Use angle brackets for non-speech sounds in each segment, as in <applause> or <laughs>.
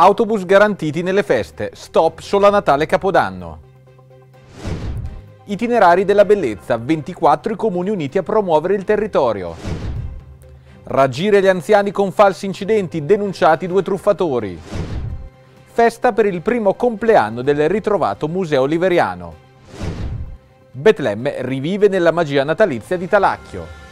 Autobus garantiti nelle feste, stop solo a Natale e Capodanno. Itinerari della bellezza, 24 comuni uniti a promuovere il territorio. Raggire gli anziani con falsi incidenti, denunciati due truffatori. Festa per il primo compleanno del ritrovato Museo Oliveriano. Betlemme rivive nella magia natalizia di Talacchio.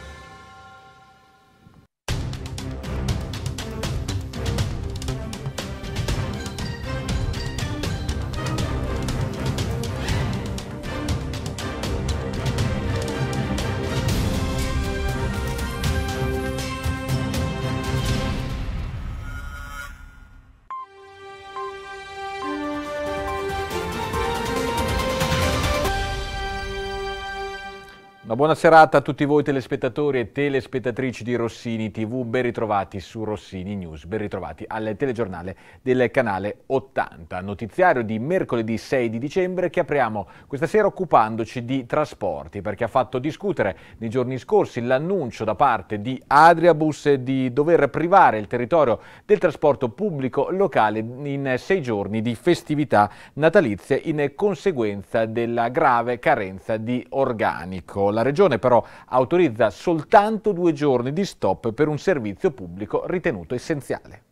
buona serata a tutti voi telespettatori e telespettatrici di Rossini TV, ben ritrovati su Rossini News, ben ritrovati al telegiornale del canale 80, notiziario di mercoledì 6 di dicembre che apriamo questa sera occupandoci di trasporti perché ha fatto discutere nei giorni scorsi l'annuncio da parte di Adriabus di dover privare il territorio del trasporto pubblico locale in sei giorni di festività natalizie in conseguenza della grave carenza di organico. La Regione però autorizza soltanto due giorni di stop per un servizio pubblico ritenuto essenziale.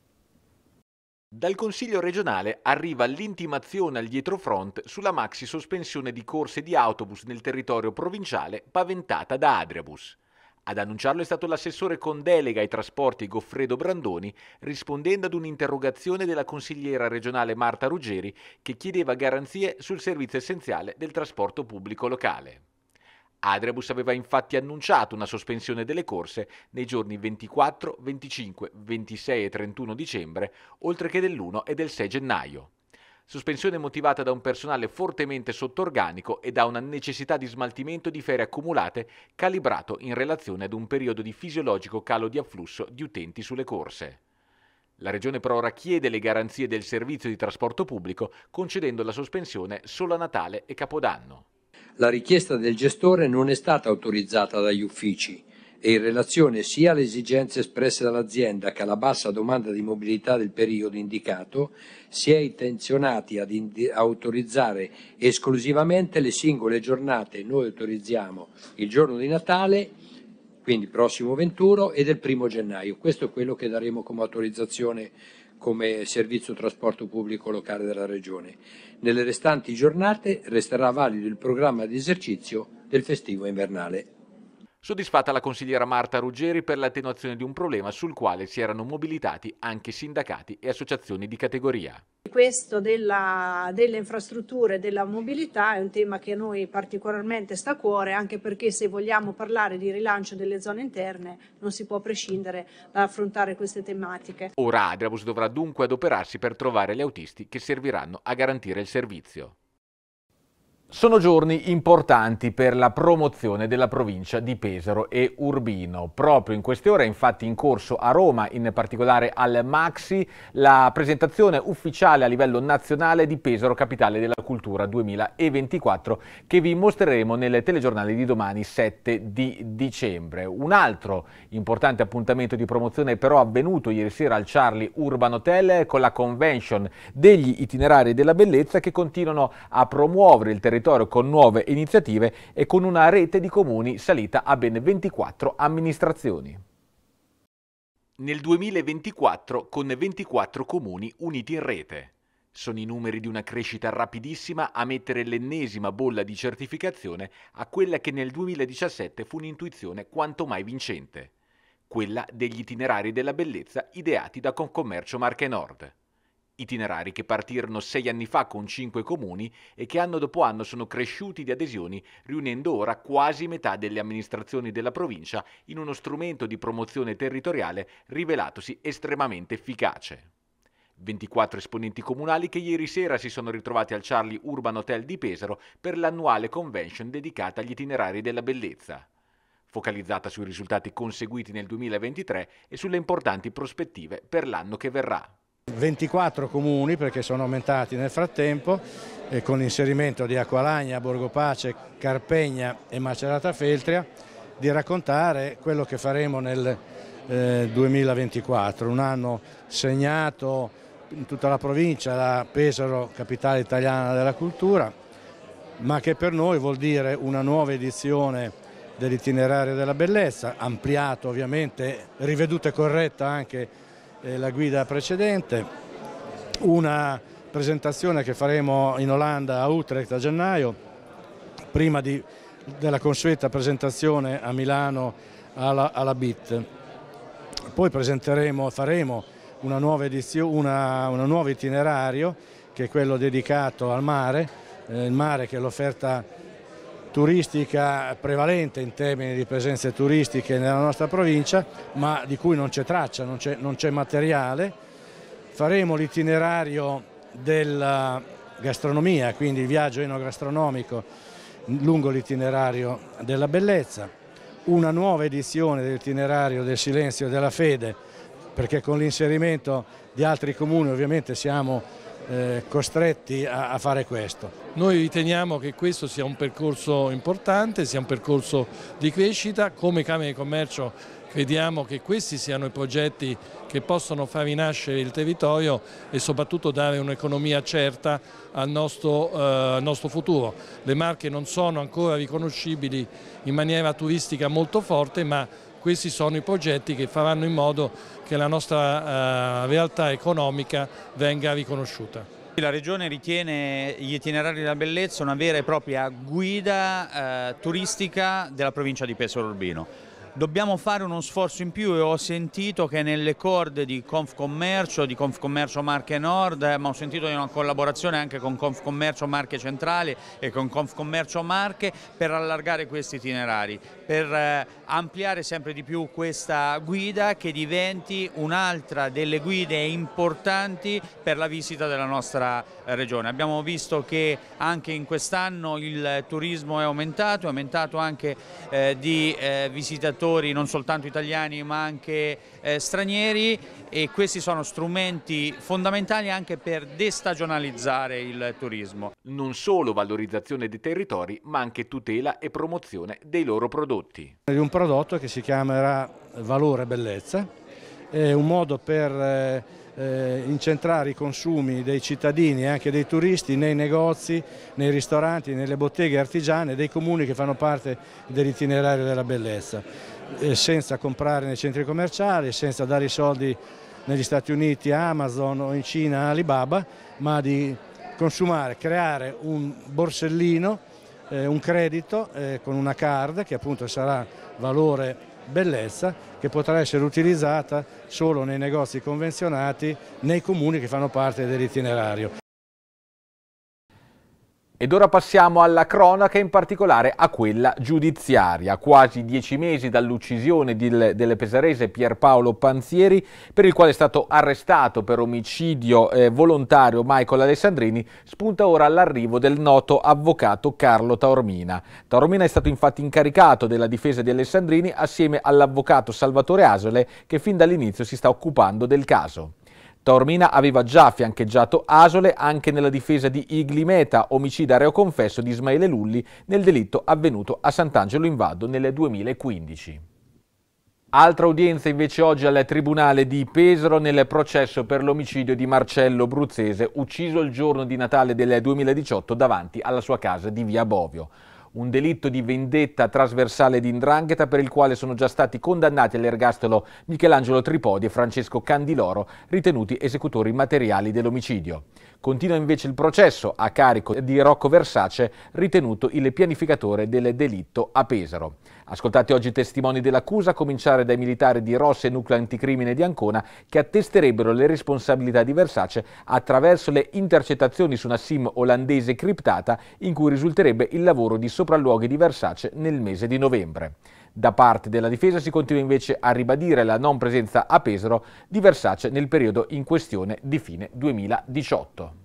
Dal Consiglio regionale arriva l'intimazione al dietrofront sulla maxi sospensione di corse di autobus nel territorio provinciale paventata da Adriabus. Ad annunciarlo è stato l'assessore con delega ai trasporti Goffredo Brandoni, rispondendo ad un'interrogazione della consigliera regionale Marta Ruggeri che chiedeva garanzie sul servizio essenziale del trasporto pubblico locale. Adrebus aveva infatti annunciato una sospensione delle corse nei giorni 24, 25, 26 e 31 dicembre, oltre che dell'1 e del 6 gennaio. Sospensione motivata da un personale fortemente sottorganico e da una necessità di smaltimento di ferie accumulate calibrato in relazione ad un periodo di fisiologico calo di afflusso di utenti sulle corse. La Regione per ora chiede le garanzie del servizio di trasporto pubblico concedendo la sospensione solo a Natale e Capodanno. La richiesta del gestore non è stata autorizzata dagli uffici e in relazione sia alle esigenze espresse dall'azienda che alla bassa domanda di mobilità del periodo indicato, si è intenzionati ad autorizzare esclusivamente le singole giornate. Noi autorizziamo il giorno di Natale, quindi prossimo 21 e del primo gennaio. Questo è quello che daremo come autorizzazione come servizio trasporto pubblico locale della Regione. Nelle restanti giornate resterà valido il programma di esercizio del festivo invernale soddisfatta la consigliera Marta Ruggeri per l'attenuazione di un problema sul quale si erano mobilitati anche sindacati e associazioni di categoria. Questo della, delle infrastrutture e della mobilità è un tema che a noi particolarmente sta a cuore, anche perché se vogliamo parlare di rilancio delle zone interne non si può prescindere da affrontare queste tematiche. Ora Adrabus dovrà dunque adoperarsi per trovare gli autisti che serviranno a garantire il servizio. Sono giorni importanti per la promozione della provincia di Pesaro e Urbino. Proprio in queste ore è infatti in corso a Roma, in particolare al Maxi, la presentazione ufficiale a livello nazionale di Pesaro Capitale della Cultura 2024 che vi mostreremo nel telegiornale di domani 7 di dicembre. Un altro importante appuntamento di promozione è però avvenuto ieri sera al Charlie Urban Hotel con la convention degli itinerari della bellezza che continuano a promuovere il territorio territorio con nuove iniziative e con una rete di comuni salita a ben 24 amministrazioni. Nel 2024 con 24 comuni uniti in rete. Sono i numeri di una crescita rapidissima a mettere l'ennesima bolla di certificazione a quella che nel 2017 fu un'intuizione quanto mai vincente, quella degli itinerari della bellezza ideati da Concommercio Marche Nord itinerari che partirono sei anni fa con cinque comuni e che anno dopo anno sono cresciuti di adesioni, riunendo ora quasi metà delle amministrazioni della provincia in uno strumento di promozione territoriale rivelatosi estremamente efficace. 24 esponenti comunali che ieri sera si sono ritrovati al Charlie Urban Hotel di Pesaro per l'annuale convention dedicata agli itinerari della bellezza focalizzata sui risultati conseguiti nel 2023 e sulle importanti prospettive per l'anno che verrà. 24 comuni perché sono aumentati nel frattempo e eh, con l'inserimento di Acqualagna, Borgopace, Carpegna e Macerata Feltria di raccontare quello che faremo nel eh, 2024, un anno segnato in tutta la provincia da Pesaro, capitale italiana della cultura, ma che per noi vuol dire una nuova edizione dell'itinerario della bellezza, ampliato ovviamente, riveduta e corretta anche la guida precedente, una presentazione che faremo in Olanda a Utrecht a gennaio, prima di, della consueta presentazione a Milano alla, alla BIT. Poi presenteremo, faremo una nuova una, un nuovo itinerario che è quello dedicato al mare, eh, il mare che è l'offerta turistica prevalente in termini di presenze turistiche nella nostra provincia, ma di cui non c'è traccia, non c'è materiale. Faremo l'itinerario della gastronomia, quindi il viaggio enogastronomico lungo l'itinerario della bellezza, una nuova edizione dell'itinerario del silenzio e della fede, perché con l'inserimento di altri comuni ovviamente siamo eh, costretti a, a, fare questo. Noi riteniamo che questo sia un percorso importante, sia un percorso di crescita, come Camera di Commercio crediamo che questi siano i progetti che possono far rinascere il territorio e soprattutto dare un'economia certa al nostro, eh, al nostro futuro. Le marche non sono ancora riconoscibili in maniera turistica molto forte ma questi sono i progetti che faranno in modo che la nostra eh, realtà economica venga riconosciuta. La Regione ritiene gli itinerari della bellezza una vera e propria guida eh, turistica della provincia di Pesaro Urbino dobbiamo fare uno sforzo in più e ho sentito che nelle corde di Confcommercio, di Confcommercio Marche Nord, eh, ma ho sentito di una collaborazione anche con Confcommercio Marche Centrale e con Confcommercio Marche per allargare questi itinerari, per eh, ampliare sempre di più questa guida che diventi un'altra delle guide importanti per la visita della nostra eh, regione. Abbiamo visto che anche in quest'anno il turismo è aumentato, è aumentato anche eh, di eh, visitatori giocatori non soltanto italiani ma anche eh, stranieri e questi sono strumenti fondamentali anche per destagionalizzare il turismo. Non solo valorizzazione dei territori ma anche tutela e promozione dei loro prodotti. È un prodotto che si chiamerà Valore Bellezza, è un modo per... Eh, eh, incentrare i consumi dei cittadini e anche dei turisti nei negozi, nei ristoranti, nelle botteghe artigiane dei comuni che fanno parte dell'itinerario della bellezza. Eh, senza comprare nei centri commerciali, senza dare i soldi negli Stati Uniti a Amazon o in Cina a Alibaba, ma di consumare, creare un borsellino, eh, un credito eh, con una card che appunto sarà valore bellezza che potrà essere utilizzata solo nei negozi convenzionati nei comuni che fanno parte dell'itinerario. Ed ora passiamo alla cronaca, in particolare a quella giudiziaria. Quasi dieci mesi dall'uccisione del, pesarese Pierpaolo Panzieri, per il quale è stato arrestato per omicidio eh, volontario Michael Alessandrini, spunta ora l'arrivo del noto avvocato Carlo Taormina. Taormina è stato infatti incaricato della difesa di Alessandrini assieme all'avvocato Salvatore Asole, che fin dall'inizio si sta occupando del caso. Taormina aveva già fiancheggiato Asole anche nella difesa di Igli Meta, omicida reo confesso di Ismaele Lulli nel delitto avvenuto a Sant'Angelo in Vado nel 2015. Altra udienza invece oggi al Tribunale di Pesaro nel processo per l'omicidio di Marcello Bruzzese, ucciso il giorno di Natale del 2018 davanti alla sua casa di Via Bovio un delitto di vendetta trasversale di indrangheta per il quale sono già stati condannati all'ergastolo Michelangelo Tripodi e Francesco Candiloro, ritenuti esecutori materiali dell'omicidio. Continua invece il processo a carico di Rocco Versace, ritenuto il pianificatore del delitto a Pesaro. Ascoltate oggi i testimoni dell'accusa, a cominciare dai militari di Ross e Nucleo Anticrimine di Ancona, che attesterebbero le responsabilità di Versace attraverso le intercettazioni su una SIM olandese criptata in cui risulterebbe il lavoro di sopralluoghi di Versace nel mese di novembre. Da parte della difesa si continua invece a ribadire la non presenza a Pesaro di Versace nel periodo in questione di fine 2018.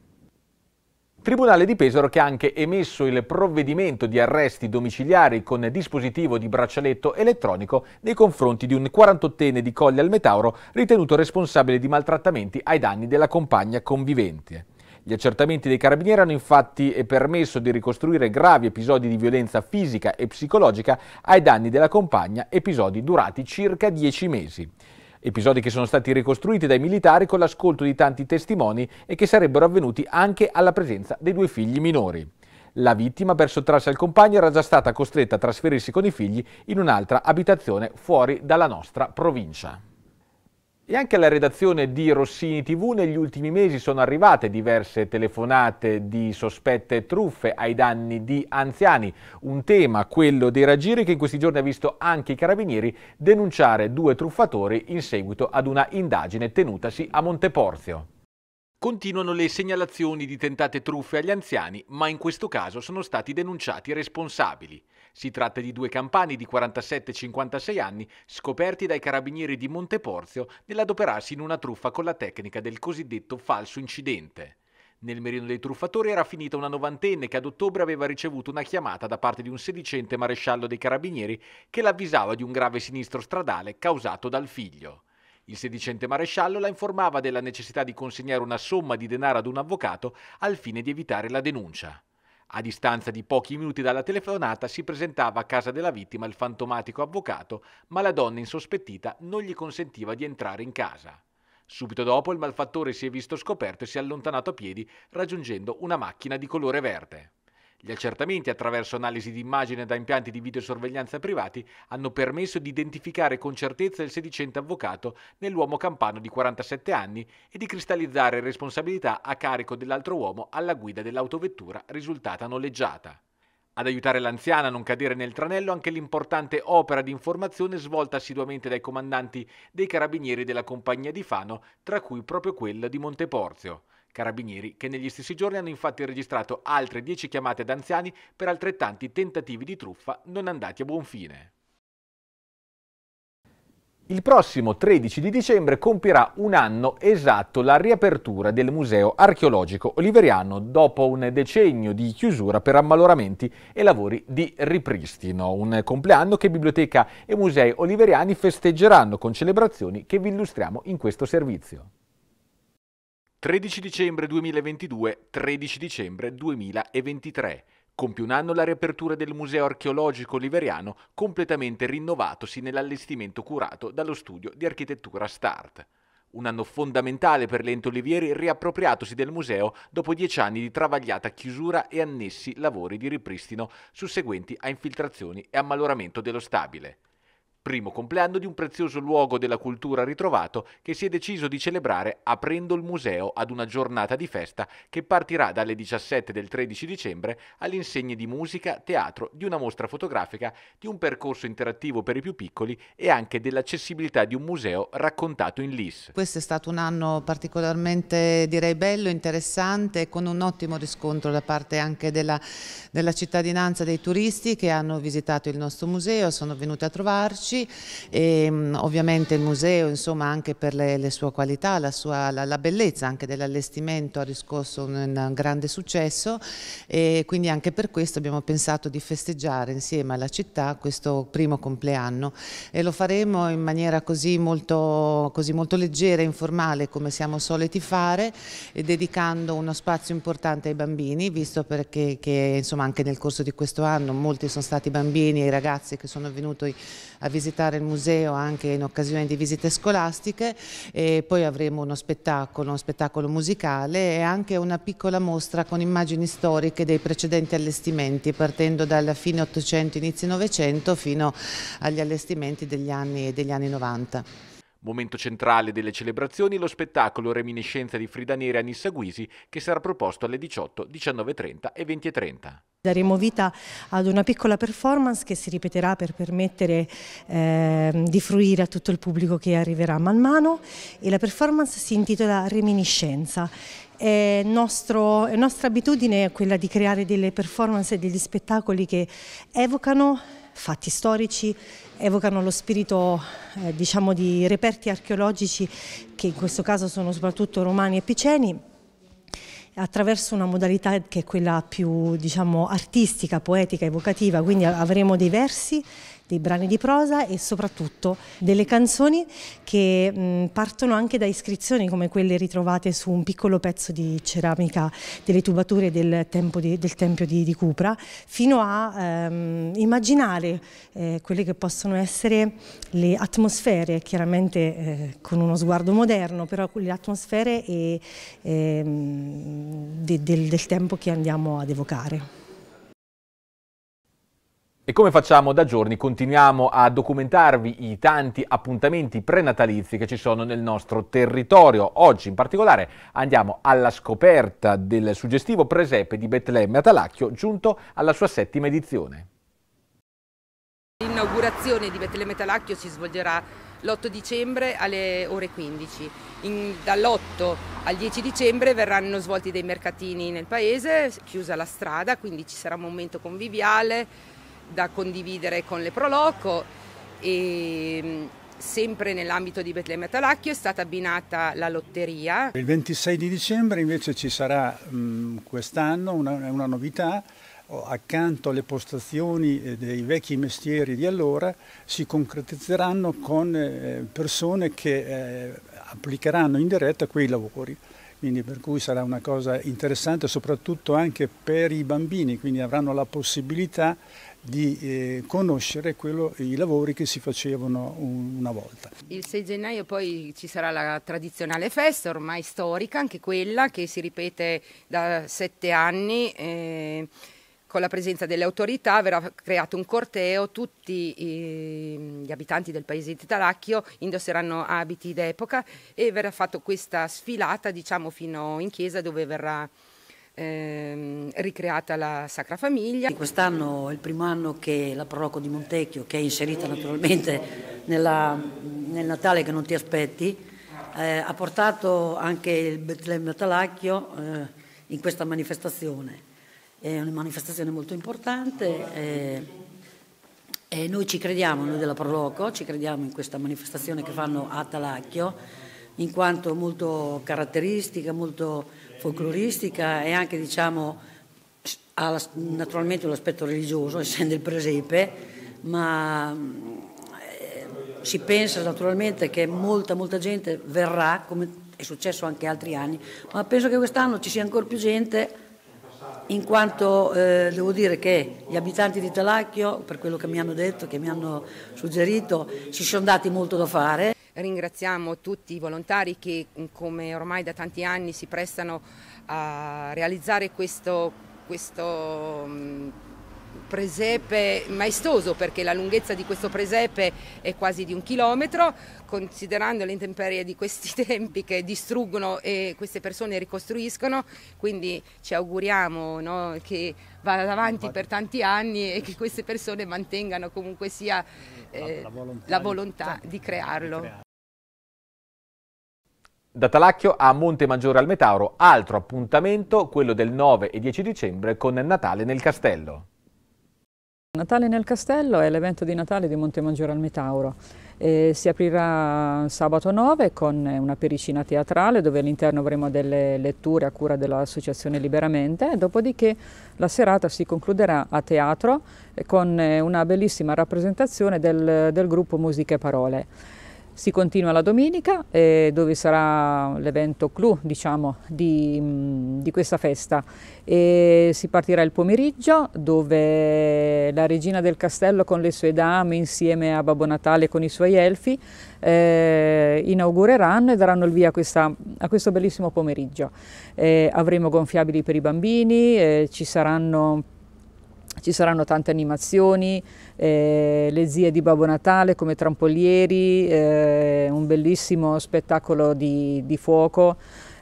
Tribunale di Pesaro che ha anche emesso il provvedimento di arresti domiciliari con dispositivo di braccialetto elettronico nei confronti di un 48enne di Colle al Metauro ritenuto responsabile di maltrattamenti ai danni della compagna convivente. Gli accertamenti dei carabinieri hanno infatti eh, permesso di ricostruire gravi episodi di violenza fisica e psicologica ai danni della compagna, episodi durati circa 10 mesi. Episodi che sono stati ricostruiti dai militari con l'ascolto di tanti testimoni e che sarebbero avvenuti anche alla presenza dei due figli minori. La vittima, per sottrarsi al compagno, era già stata costretta a trasferirsi con i figli in un'altra abitazione fuori dalla nostra provincia. E anche alla redazione di Rossini TV negli ultimi mesi sono arrivate diverse telefonate di sospette truffe ai danni di anziani, un tema, quello dei raggiri, che in questi giorni ha visto anche i carabinieri denunciare due truffatori in seguito ad una indagine tenutasi a Monteporzio. Continuano le segnalazioni di tentate truffe agli anziani, ma in questo caso sono stati denunciati i responsabili. Si tratta di due campani di 47 e 56 anni scoperti dai carabinieri di Monteporzio nell'adoperarsi in una truffa con la tecnica del cosiddetto falso incidente. Nel merino dei truffatori era finita una novantenne che ad ottobre aveva ricevuto una chiamata da parte di un sedicente maresciallo dei carabinieri che l'avvisava di un grave sinistro stradale causato dal figlio. Il sedicente maresciallo la informava della necessità di consegnare una somma di denaro ad un avvocato al fine di evitare la denuncia. A distanza di pochi minuti dalla telefonata si presentava a casa della vittima il fantomatico avvocato, ma la donna insospettita non gli consentiva di entrare in casa. Subito dopo il malfattore si è visto scoperto e si è allontanato a piedi raggiungendo una macchina di colore verde. Gli accertamenti attraverso analisi di immagine da impianti di videosorveglianza privati hanno permesso di identificare con certezza il sedicente avvocato nell'uomo campano di 47 anni e di cristallizzare responsabilità a carico dell'altro uomo alla guida dell'autovettura risultata noleggiata. Ad aiutare l'anziana a non cadere nel tranello anche l'importante opera di informazione svolta assiduamente dai comandanti dei carabinieri della compagnia di Fano, tra cui proprio quella di Monteporzio. Carabinieri, che negli stessi giorni hanno infatti registrato altre 10 chiamate ad anziani per altrettanti tentativi di truffa non andati a buon fine. Il prossimo 13 di dicembre compirà un anno esatto la riapertura del Museo archeologico oliveriano dopo un decennio di chiusura per ammaloramenti e lavori di ripristino. Un compleanno che Biblioteca e Musei Oliveriani festeggeranno con celebrazioni che vi illustriamo in questo servizio. 13 dicembre 2022, 13 dicembre 2023. Compie un anno la riapertura del Museo archeologico oliveriano, completamente rinnovatosi nell'allestimento curato dallo studio di architettura Start. Un anno fondamentale per l'ente Olivieri riappropriatosi del museo dopo dieci anni di travagliata chiusura e annessi lavori di ripristino susseguenti a infiltrazioni e ammaloramento dello stabile primo compleanno di un prezioso luogo della cultura ritrovato che si è deciso di celebrare aprendo il museo ad una giornata di festa che partirà dalle 17 del 13 dicembre all'insegna di musica, teatro, di una mostra fotografica, di un percorso interattivo per i più piccoli e anche dell'accessibilità di un museo raccontato in LIS. Questo è stato un anno particolarmente direi bello, interessante con un ottimo riscontro da parte anche della, della cittadinanza dei turisti che hanno visitato il nostro museo, sono venuti a trovarci Carducci e ehm, ovviamente il museo insomma anche per le, le sue qualità, la, sua, la, la bellezza anche dell'allestimento ha riscosso un, un, grande successo e quindi anche per questo abbiamo pensato di festeggiare insieme alla città questo primo compleanno e lo faremo in maniera così molto, così molto leggera e informale come siamo soliti fare dedicando uno spazio importante ai bambini visto perché che, insomma anche nel corso di questo anno molti sono stati bambini e ragazzi che sono venuti a visitare visitare il museo anche in occasione di visite scolastiche e poi avremo uno spettacolo, uno spettacolo musicale e anche una piccola mostra con immagini storiche dei precedenti allestimenti partendo dalla fine 800 inizio 900 fino agli allestimenti degli anni, degli anni 90. Momento centrale delle celebrazioni lo spettacolo Reminiscenza di Frida Nera a Nissa Guisi che sarà proposto alle 18, 19.30 e 20.30. Daremo vita ad una piccola performance che si ripeterà per permettere eh, di fruire a tutto il pubblico che arriverà man mano e la performance si intitola Reminiscenza. È, nostro, è nostra abitudine quella di creare delle performance e degli spettacoli che evocano fatti storici, evocano lo spirito eh, diciamo di reperti archeologici che in questo caso sono soprattutto romani e piceni attraverso una modalità che è quella più diciamo, artistica, poetica, evocativa, quindi avremo dei versi dei brani di prosa e soprattutto delle canzoni che mh, partono anche da iscrizioni come quelle ritrovate su un piccolo pezzo di ceramica delle tubature del, di, del Tempio di, di, Cupra, fino a ehm, immaginare eh, quelle che possono essere le atmosfere, chiaramente eh, con uno sguardo moderno, però le atmosfere e, eh, de, del, del tempo che andiamo ad evocare. E come facciamo da giorni, continuiamo a documentarvi i tanti appuntamenti prenatalizi che ci sono nel nostro territorio. Oggi in particolare andiamo alla scoperta del suggestivo presepe di Betlemme a Talacchio, giunto alla sua settima edizione. L'inaugurazione di Betlemme Talacchio si svolgerà l'8 dicembre alle ore 15. dall'8 al 10 dicembre verranno svolti dei mercatini nel paese, chiusa la strada, quindi ci sarà un momento conviviale da condividere con le Proloco e mm, sempre nell'ambito di Betlemme Talacchio è stata abbinata la lotteria. Il 26 di dicembre invece ci sarà mm, quest'anno una, una novità accanto alle postazioni eh, dei vecchi mestieri di allora si concretizzeranno con eh, persone che eh, applicheranno in diretta quei lavori quindi per cui sarà una cosa interessante soprattutto anche per i bambini, quindi avranno la possibilità di eh, conoscere quello, i lavori che si facevano un, una volta. Il 6 gennaio poi ci sarà la tradizionale festa, ormai storica, anche quella che si ripete da sette anni. Eh con la presenza delle autorità verrà creato un corteo, tutti eh, gli abitanti del paese di Taracchio indosseranno abiti d'epoca e verrà fatta questa sfilata diciamo fino in chiesa dove verrà ehm, ricreata la Sacra Famiglia. Quest'anno è il primo anno che la Proloco di Montecchio, che è inserita naturalmente nella, nel Natale che non ti aspetti, eh, ha portato anche il Betlemme Talacchio eh, in questa manifestazione. È una manifestazione molto importante. Eh, e noi ci crediamo, noi della Proloco, ci crediamo in questa manifestazione che fanno a Talacchio, in quanto molto caratteristica, molto folcloristica e anche diciamo, ha naturalmente l'aspetto religioso, <laughs> essendo il presepe, ma eh, si pensa naturalmente che molta, molta gente verrà, come è successo anche altri anni, ma penso che quest'anno ci sia ancora più gente in quanto eh, devo dire che gli abitanti di Talacchio, per quello che mi hanno detto, che mi hanno suggerito, ci sono dati molto da fare. Ringraziamo tutti i volontari che, mm, come ormai da tanti anni, si prestano a realizzare questo, questo mm, presepe maestoso perché la lunghezza di questo presepe è quasi di un chilometro, considerando le intemperie di questi <laughs> tempi che distruggono e queste persone ricostruiscono, quindi ci auguriamo no, che vada avanti per tanti anni e che queste persone mantengano comunque sia eh, la, volontà, la volontà cioè, di crearlo. Da Talacchio a Monte Maggiore al Metauro, altro appuntamento, quello del 9 e 10 dicembre con Natale nel Castello. Natale nel Castello è l'evento di Natale di Montemaggiore al Metauro. Eh, si aprirà sabato 9 con una pericina teatrale dove all'interno avremo delle letture a cura dell'Associazione Liberamente e dopodiché la serata si concluderà a teatro eh, con eh, una bellissima rappresentazione del, del gruppo Musica e Parole. Si continua la domenica eh, dove sarà l'evento clou diciamo, di, mm, di, questa festa. E si partirà il pomeriggio dove la regina del castello con le sue dame insieme a Babbo Natale con i suoi elfi eh, inaugureranno e daranno il via a, questa, a questo bellissimo pomeriggio. Eh, avremo gonfiabili per i bambini, eh, ci saranno ci saranno tante animazioni, eh, le zie di Babbo Natale come trampolieri, eh, un bellissimo spettacolo di, di fuoco.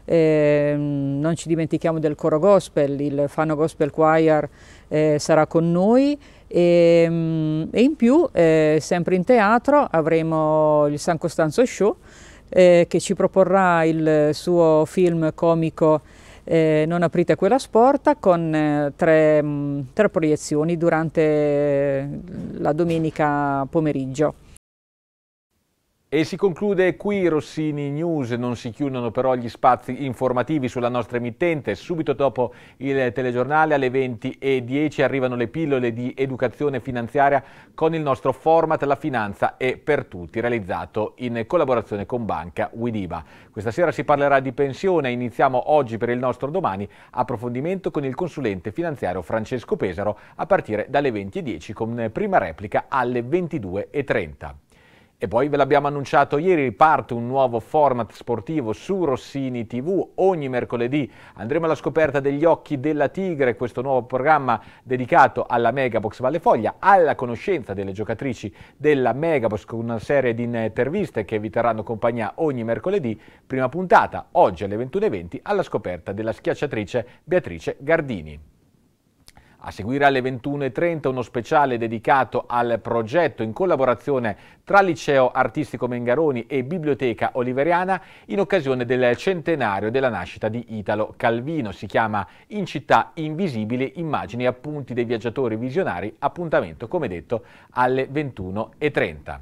Eh, non ci dimentichiamo del coro gospel, il Fano Gospel Choir eh, sarà con noi e, ehm, e in più eh, sempre in teatro avremo il San Costanzo Show eh, che ci proporrà il suo film comico eh, Non aprite quella sporta con eh, tre, mh, mm, tre proiezioni durante la domenica pomeriggio. E si conclude qui Rossini News, non si chiudono però gli spazi informativi sulla nostra emittente, subito dopo il telegiornale alle 20.10 arrivano le pillole di educazione finanziaria con il nostro format La Finanza è per tutti, realizzato in collaborazione con Banca Widiba. Questa sera si parlerà di pensione, iniziamo oggi per il nostro domani approfondimento con il consulente finanziario Francesco Pesaro a partire dalle 20.10 con prima replica alle 22.30. E poi ve l'abbiamo annunciato ieri, riparte un nuovo format sportivo su Rossini TV. Ogni mercoledì andremo alla scoperta degli occhi della tigre, questo nuovo programma dedicato alla Megabox Valle Foglia, alla conoscenza delle giocatrici della Megabox con una serie di interviste che vi terranno compagnia ogni mercoledì. Prima puntata, oggi alle 21.20, alla scoperta della schiacciatrice Beatrice Gardini. A seguire alle 21.30 uno speciale dedicato al progetto in collaborazione tra Liceo Artistico Mengaroni e Biblioteca Oliveriana in occasione del centenario della nascita di Italo Calvino. Si chiama In città invisibile, immagini e appunti dei viaggiatori visionari, appuntamento come detto alle 21.30.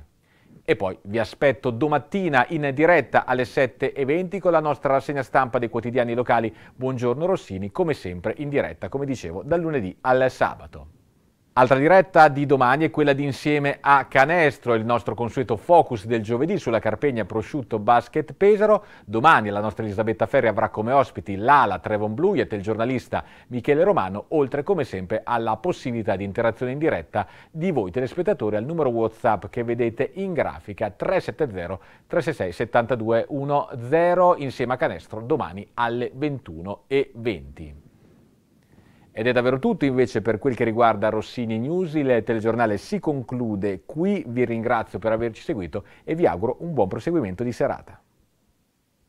E poi vi aspetto domattina in diretta alle 7.20 con la nostra rassegna stampa dei quotidiani locali. Buongiorno Rossini, come sempre in diretta, come dicevo, dal lunedì al sabato. Altra diretta di domani è quella di Insieme a Canestro, il nostro consueto focus del giovedì sulla Carpegna Prosciutto Basket Pesaro. Domani la nostra Elisabetta Ferri avrà come ospiti Lala Trevon Bluiet e il giornalista Michele Romano, oltre come sempre alla possibilità di interazione in diretta di voi telespettatori al numero WhatsApp che vedete in grafica 370 366 7210 Insieme a Canestro domani alle 21.20. Ed è davvero tutto invece per quel che riguarda Rossini News, il telegiornale si conclude qui, vi ringrazio per averci seguito e vi auguro un buon proseguimento di serata.